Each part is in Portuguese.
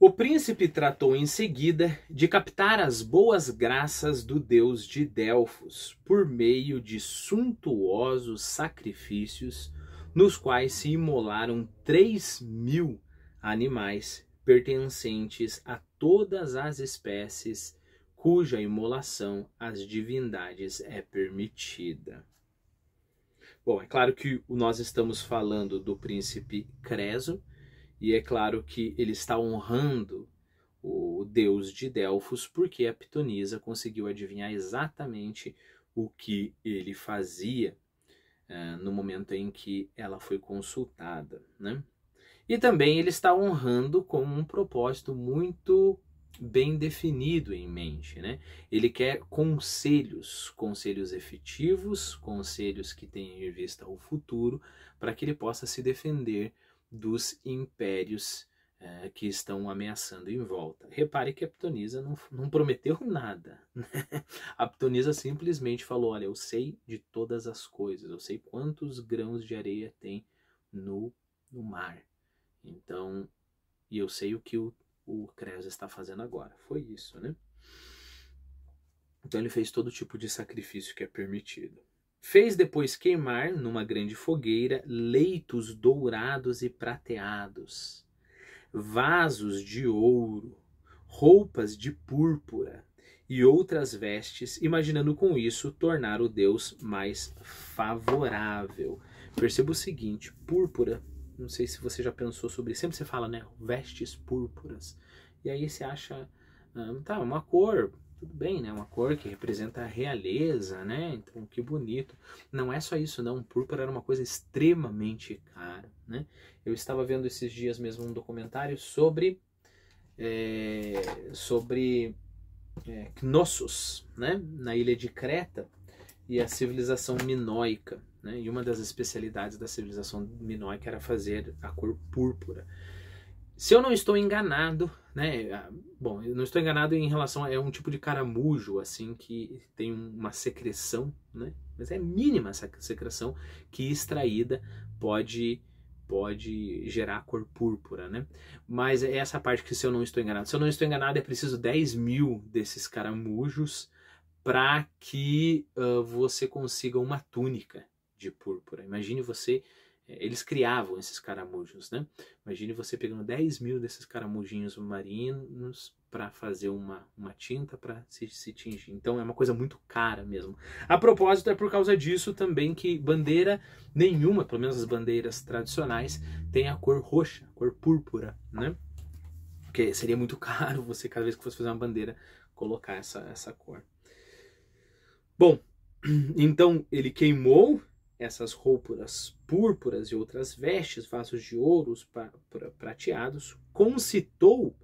O príncipe tratou em seguida de captar as boas graças do deus de Delfos por meio de suntuosos sacrifícios, nos quais se imolaram 3 mil animais pertencentes a todas as espécies cuja imolação às divindades é permitida. Bom, é claro que nós estamos falando do príncipe Creso, e é claro que ele está honrando o deus de Delfos, porque a Pitonisa conseguiu adivinhar exatamente o que ele fazia uh, no momento em que ela foi consultada. Né? E também ele está honrando com um propósito muito bem definido em mente. Né? Ele quer conselhos, conselhos efetivos, conselhos que tenham em vista o futuro, para que ele possa se defender dos impérios eh, que estão ameaçando em volta. Repare que a Ptonisa não, não prometeu nada. Né? A Ptonisa simplesmente falou: Olha, eu sei de todas as coisas, eu sei quantos grãos de areia tem no, no mar. Então, e eu sei o que o, o está fazendo agora. Foi isso, né? Então ele fez todo tipo de sacrifício que é permitido. Fez depois queimar numa grande fogueira leitos dourados e prateados, vasos de ouro, roupas de púrpura e outras vestes, imaginando com isso tornar o Deus mais favorável. Perceba o seguinte: púrpura, não sei se você já pensou sobre isso, sempre você fala, né? Vestes púrpuras. E aí você acha, ah, tá, uma cor tudo bem, né? Uma cor que representa a realeza, né? Então, que bonito. Não é só isso, não. O púrpura era uma coisa extremamente cara, né? Eu estava vendo esses dias mesmo um documentário sobre é, sobre é, Knossos, né? Na ilha de Creta e a civilização minoica, né? E uma das especialidades da civilização minoica era fazer a cor púrpura se eu não estou enganado, né? Ah, bom, eu não estou enganado em relação a é um tipo de caramujo assim que tem uma secreção, né? Mas é mínima essa secreção que extraída pode pode gerar a cor púrpura, né? Mas é essa parte que se eu não estou enganado, se eu não estou enganado é preciso 10 mil desses caramujos para que uh, você consiga uma túnica de púrpura. Imagine você eles criavam esses caramujos, né? Imagine você pegando 10 mil desses caramujinhos marinhos para fazer uma, uma tinta para se, se tingir. Então é uma coisa muito cara mesmo. A propósito, é por causa disso também que bandeira nenhuma, pelo menos as bandeiras tradicionais, tem a cor roxa, a cor púrpura, né? Porque seria muito caro você, cada vez que fosse fazer uma bandeira, colocar essa, essa cor. Bom, então ele queimou essas roupas púrpuras e outras vestes, vasos de ouros pra, pra, prateados, concitou,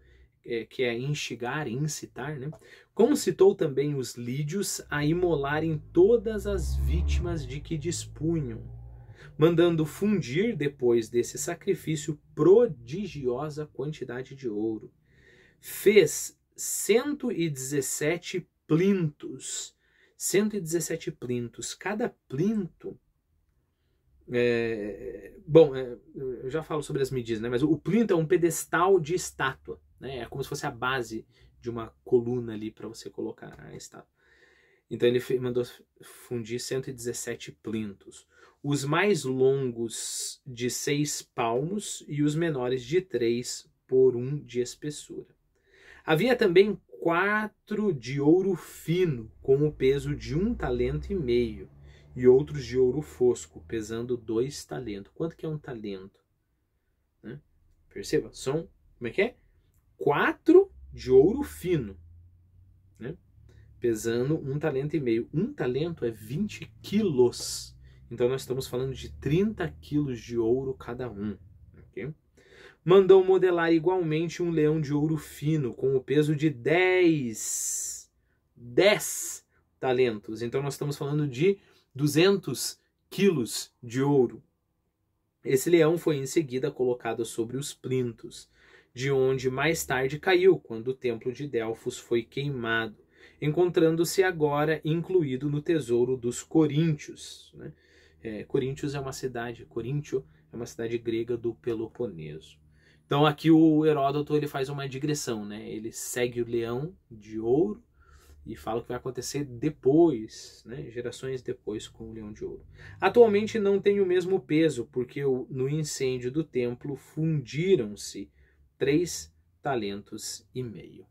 é, que é instigar, incitar, né? Concitou também os lídios a imolarem todas as vítimas de que dispunham, mandando fundir depois desse sacrifício prodigiosa quantidade de ouro. Fez 117 plintos, 117 plintos. Cada plinto é, bom, é, eu já falo sobre as medidas, né? Mas o, o plinto é um pedestal de estátua, né? É como se fosse a base de uma coluna ali para você colocar a estátua. Então ele mandou fundir 117 plintos. Os mais longos de 6 palmos e os menores de 3 por 1 um de espessura. Havia também quatro de ouro fino, com o peso de um talento e meio e outros de ouro fosco, pesando dois talentos. Quanto que é um talento? Né? Perceba, são, como é que é? Quatro de ouro fino, né? pesando um talento e meio. Um talento é 20 quilos. Então nós estamos falando de 30 quilos de ouro cada um. Okay? Mandou modelar igualmente um leão de ouro fino, com o peso de 10, 10 talentos. Então nós estamos falando de 200 quilos de ouro. Esse leão foi em seguida colocado sobre os plintos, de onde mais tarde caiu quando o templo de Delfos foi queimado, encontrando-se agora incluído no tesouro dos Coríntios. Né? É, Coríntios é uma cidade, Coríntio é uma cidade grega do Peloponeso. Então aqui o Heródoto ele faz uma digressão, né? Ele segue o leão de ouro e fala o que vai acontecer depois, né, gerações depois com o Leão de Ouro. Atualmente não tem o mesmo peso, porque no incêndio do templo fundiram-se três talentos e meio.